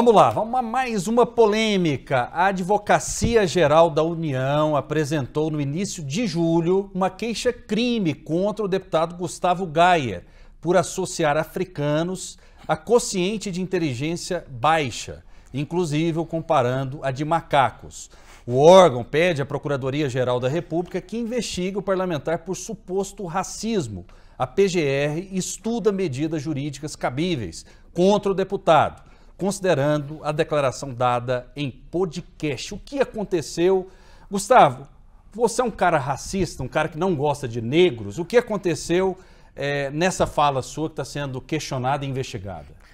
Vamos lá, vamos a mais uma polêmica. A Advocacia Geral da União apresentou no início de julho uma queixa-crime contra o deputado Gustavo Gayer por associar africanos a consciente de inteligência baixa, inclusive comparando a de macacos. O órgão pede à Procuradoria Geral da República que investigue o parlamentar por suposto racismo. A PGR estuda medidas jurídicas cabíveis contra o deputado considerando a declaração dada em podcast. O que aconteceu? Gustavo, você é um cara racista, um cara que não gosta de negros. O que aconteceu é, nessa fala sua que está sendo questionada e investigada?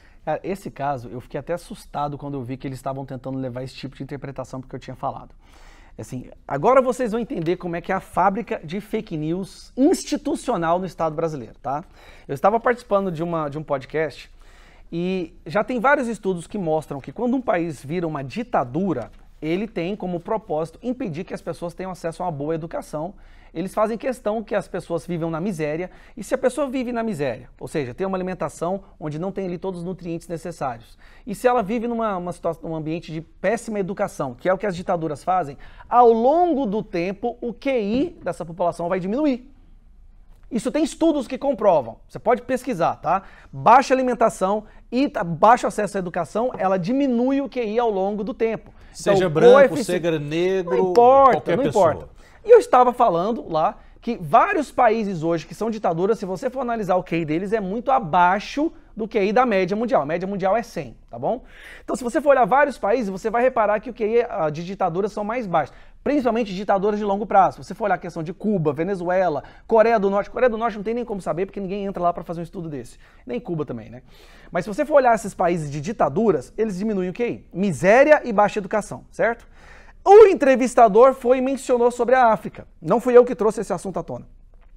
esse caso, eu fiquei até assustado quando eu vi que eles estavam tentando levar esse tipo de interpretação porque eu tinha falado. É assim, agora vocês vão entender como é que é a fábrica de fake news institucional no Estado brasileiro, tá? Eu estava participando de, uma, de um podcast e já tem vários estudos que mostram que quando um país vira uma ditadura, ele tem como propósito impedir que as pessoas tenham acesso a uma boa educação. Eles fazem questão que as pessoas vivam na miséria, e se a pessoa vive na miséria, ou seja, tem uma alimentação onde não tem ali todos os nutrientes necessários, e se ela vive numa uma situação, num ambiente de péssima educação, que é o que as ditaduras fazem, ao longo do tempo o QI dessa população vai diminuir. Isso tem estudos que comprovam. Você pode pesquisar, tá? Baixa alimentação e baixo acesso à educação, ela diminui o QI ao longo do tempo. Então, seja então, branco, coefici... seja negro, não importa, não pessoa. importa. E eu estava falando lá que vários países hoje que são ditaduras, se você for analisar o QI deles, é muito abaixo do QI da média mundial. A média mundial é 100, tá bom? Então, se você for olhar vários países, você vai reparar que o QI ah, de ditaduras são mais baixos, principalmente ditaduras de longo prazo. Se você for olhar a questão de Cuba, Venezuela, Coreia do Norte, Coreia do Norte não tem nem como saber porque ninguém entra lá para fazer um estudo desse. Nem Cuba também, né? Mas se você for olhar esses países de ditaduras, eles diminuem o QI. Miséria e baixa educação, certo? O entrevistador foi e mencionou sobre a África. Não fui eu que trouxe esse assunto à tona.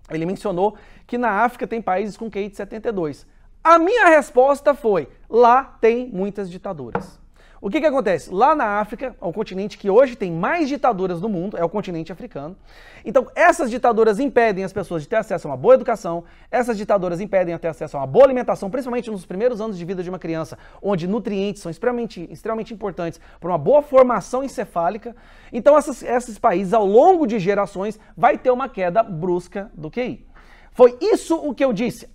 Ele mencionou que na África tem países com QI de 72. A minha resposta foi: lá tem muitas ditaduras. O que, que acontece? Lá na África, é continente que hoje tem mais ditaduras no mundo, é o continente africano. Então, essas ditaduras impedem as pessoas de ter acesso a uma boa educação, essas ditaduras impedem de ter acesso a uma boa alimentação, principalmente nos primeiros anos de vida de uma criança, onde nutrientes são extremamente, extremamente importantes para uma boa formação encefálica. Então, essas, esses países, ao longo de gerações, vai ter uma queda brusca do QI. Foi isso o que eu disse.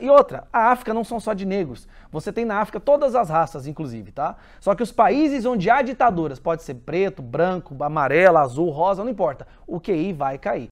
E outra, a África não são só de negros. Você tem na África todas as raças, inclusive, tá? Só que os países onde há ditaduras, pode ser preto, branco, amarelo, azul, rosa, não importa, o QI vai cair.